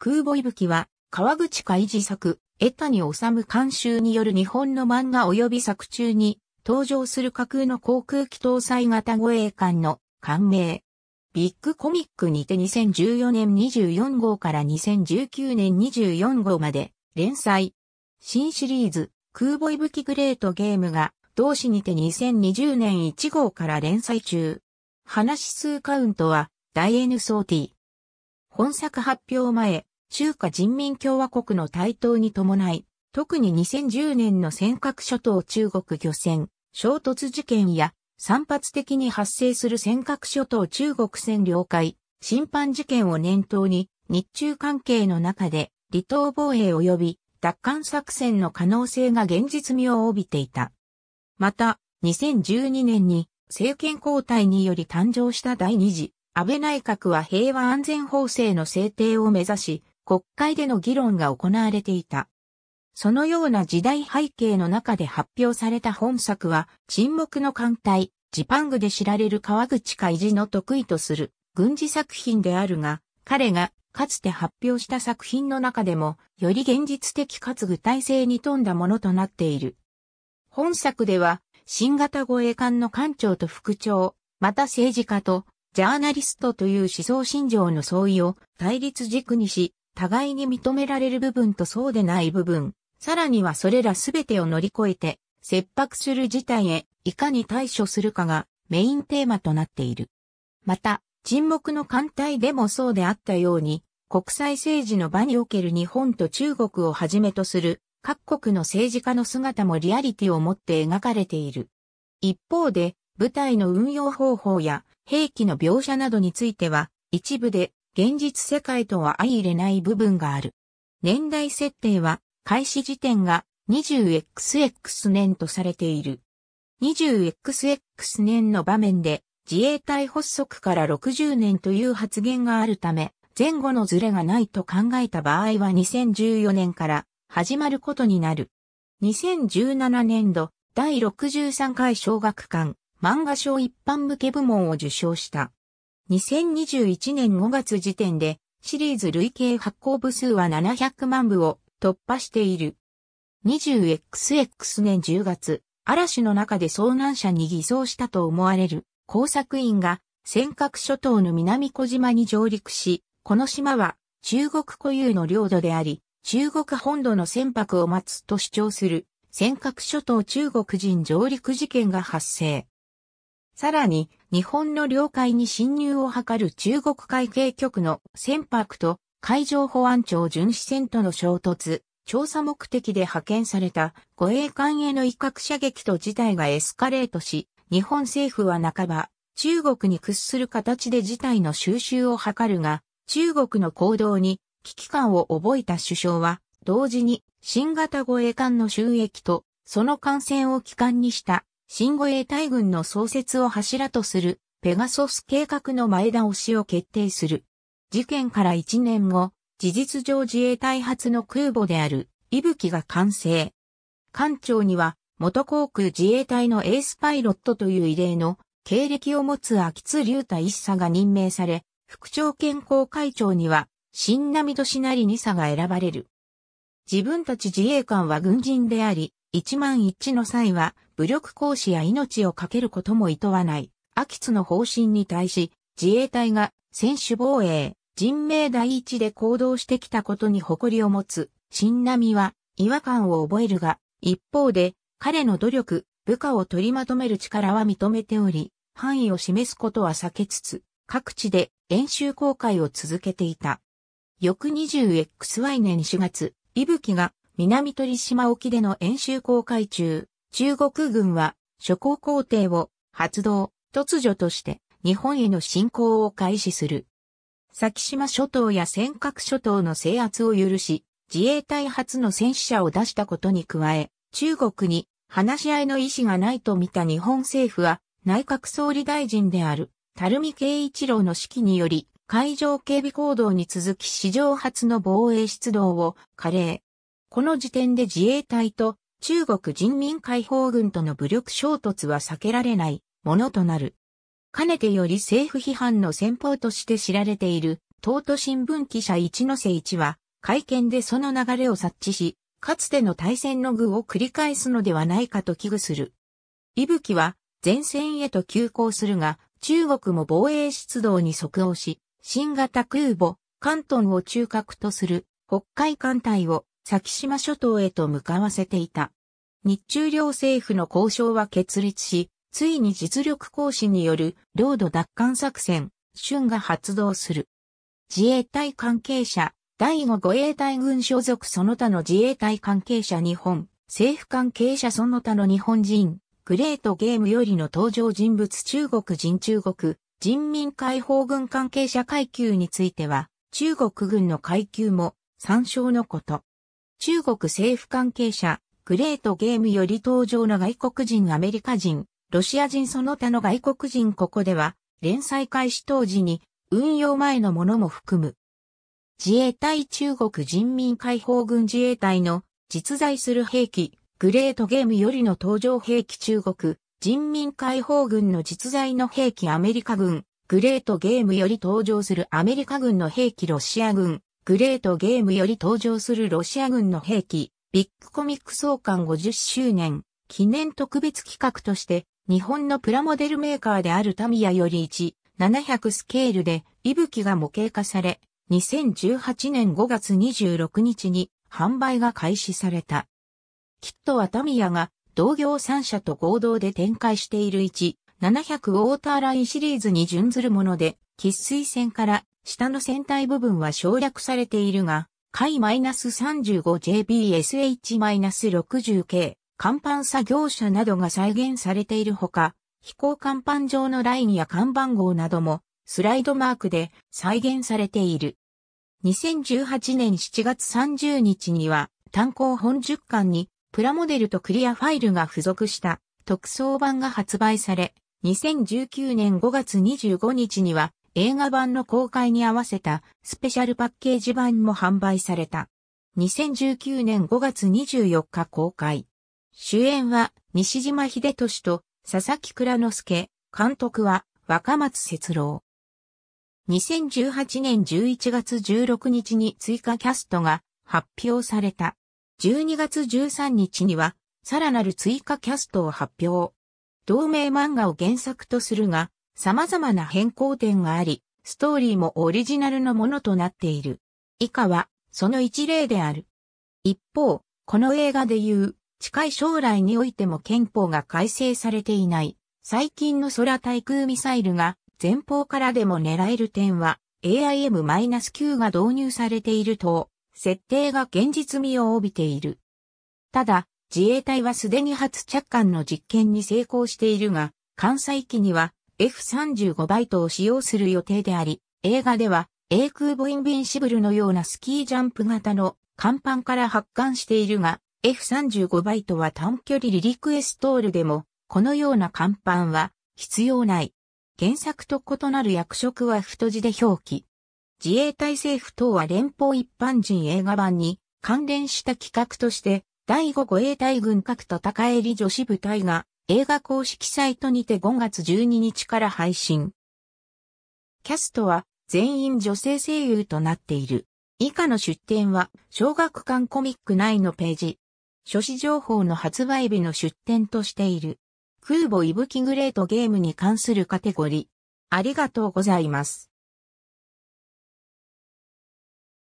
空母いぶきは、川口海自作、江谷治監修による日本の漫画及び作中に、登場する架空の航空機搭載型護衛艦の艦名。ビッグコミックにて2014年24号から2019年24号まで連載。新シリーズ、空母いぶきグレートゲームが、同誌にて2020年1号から連載中。話数カウントは、ダイエヌソーティ。本作発表前、中華人民共和国の台頭に伴い、特に2010年の尖閣諸島中国漁船、衝突事件や、散発的に発生する尖閣諸島中国船領海、侵犯事件を念頭に、日中関係の中で、離島防衛及び奪還作戦の可能性が現実味を帯びていた。また、2012年に政権交代により誕生した第二次安倍内閣は平和安全法制の制定を目指し、国会での議論が行われていた。そのような時代背景の中で発表された本作は、沈黙の艦隊、ジパングで知られる川口海事の得意とする軍事作品であるが、彼がかつて発表した作品の中でも、より現実的かつ具体性に富んだものとなっている。本作では、新型護衛艦の艦長と副長、また政治家と、ジャーナリストという思想信条の相違を対立軸にし、互いに認められる部分とそうでない部分、さらにはそれらすべてを乗り越えて、切迫する事態へいかに対処するかがメインテーマとなっている。また、沈黙の艦隊でもそうであったように、国際政治の場における日本と中国をはじめとする各国の政治家の姿もリアリティを持って描かれている。一方で、部隊の運用方法や兵器の描写などについては、一部で現実世界とは相入れない部分がある。年代設定は開始時点が 20XX 年とされている。20XX 年の場面で自衛隊発足から60年という発言があるため、前後のズレがないと考えた場合は2014年から始まることになる。2017年度第63回小学館漫画賞一般向け部門を受賞した。2021年5月時点でシリーズ累計発行部数は700万部を突破している。20XX 年10月、嵐の中で遭難者に偽装したと思われる工作員が尖閣諸島の南小島に上陸し、この島は中国固有の領土であり、中国本土の船舶を待つと主張する尖閣諸島中国人上陸事件が発生。さらに、日本の領海に侵入を図る中国海警局の船舶と海上保安庁巡視船との衝突、調査目的で派遣された護衛艦への威嚇射撃と事態がエスカレートし、日本政府は半ば中国に屈する形で事態の収拾を図るが、中国の行動に危機感を覚えた首相は、同時に新型護衛艦の収益とその艦船を機関にした新護衛隊軍の創設を柱とするペガソス計画の前倒しを決定する。事件から1年後、事実上自衛隊発の空母である、イブキが完成。艦長には、元航空自衛隊のエースパイロットという異例の経歴を持つ秋津竜太一佐が任命され、副長健康会長には、新波なり二佐が選ばれる。自分たち自衛官は軍人であり、一万一の際は、武力行使や命をかけることも厭わない、秋津の方針に対し、自衛隊が専守防衛、人命第一で行動してきたことに誇りを持つ、新並は違和感を覚えるが、一方で、彼の努力、部下を取りまとめる力は認めており、範囲を示すことは避けつつ、各地で演習公開を続けていた。翌 20XY 年4月、伊吹が南鳥島沖での演習公開中、中国軍は諸侯皇帝を発動、突如として日本への侵攻を開始する。先島諸島や尖閣諸島の制圧を許し、自衛隊初の戦死者を出したことに加え、中国に話し合いの意思がないと見た日本政府は、内閣総理大臣である、垂水慶一郎の指揮により、海上警備行動に続き史上初の防衛出動を加齢。この時点で自衛隊と中国人民解放軍との武力衝突は避けられないものとなる。かねてより政府批判の先方として知られている、東都新聞記者一ノ瀬一は、会見でその流れを察知し、かつての対戦の具を繰り返すのではないかと危惧する。伊吹は、前線へと急行するが、中国も防衛出動に即応し、新型空母、関東を中核とする北海艦隊を先島諸島へと向かわせていた。日中両政府の交渉は決裂し、ついに実力行使による領土奪還作戦、春が発動する。自衛隊関係者、第5護衛隊軍所属その他の自衛隊関係者日本、政府関係者その他の日本人、グレートゲームよりの登場人物中国人中国、人民解放軍関係者階級については、中国軍の階級も参照のこと。中国政府関係者、グレートゲームより登場の外国人アメリカ人、ロシア人その他の外国人ここでは、連載開始当時に、運用前のものも含む。自衛隊中国人民解放軍自衛隊の実在する兵器、グレートゲームよりの登場兵器中国人民解放軍の実在の兵器アメリカ軍、グレートゲームより登場するアメリカ軍の兵器ロシア軍、グレートゲームより登場するロシア軍の兵器、ビッグコミック創刊50周年記念特別企画として、日本のプラモデルメーカーであるタミヤより1、700スケールで、息吹が模型化され、2018年5月26日に販売が開始された。キットはタミヤが同業3社と合同で展開している1、700ウォーターラインシリーズに準ずるもので、喫水線から下の船体部分は省略されているが、海 -35JBSH-60K、甲板作業車などが再現されているほか、飛行甲板上のラインや看板号などもスライドマークで再現されている。2018年7月30日には単行本10巻にプラモデルとクリアファイルが付属した特装版が発売され、2019年5月25日には映画版の公開に合わせたスペシャルパッケージ版も販売された。2019年5月24日公開。主演は西島秀俊と佐々木蔵之介、監督は若松節郎。2018年11月16日に追加キャストが発表された。12月13日にはさらなる追加キャストを発表。同名漫画を原作とするが、様々な変更点があり、ストーリーもオリジナルのものとなっている。以下は、その一例である。一方、この映画で言う、近い将来においても憲法が改正されていない、最近の空対空ミサイルが前方からでも狙える点は AIM-9 が導入されていると、設定が現実味を帯びている。ただ、自衛隊はすでに初着艦の実験に成功しているが、艦載機には F35 バイトを使用する予定であり、映画では、A 空母インビンシブルのようなスキージャンプ型の甲板から発艦しているが、F35 バイトは短距離離陸エストールでも、このような甲板は必要ない。原作と異なる役職は太字で表記。自衛隊政府等は連邦一般人映画版に関連した企画として、第5護衛隊軍各戦えり女子部隊が映画公式サイトにて5月12日から配信。キャストは全員女性声優となっている。以下の出展は小学館コミック内のページ。書誌情報の発売日の出展としている。空母いぶきグレートゲームに関するカテゴリー。ありがとうございます。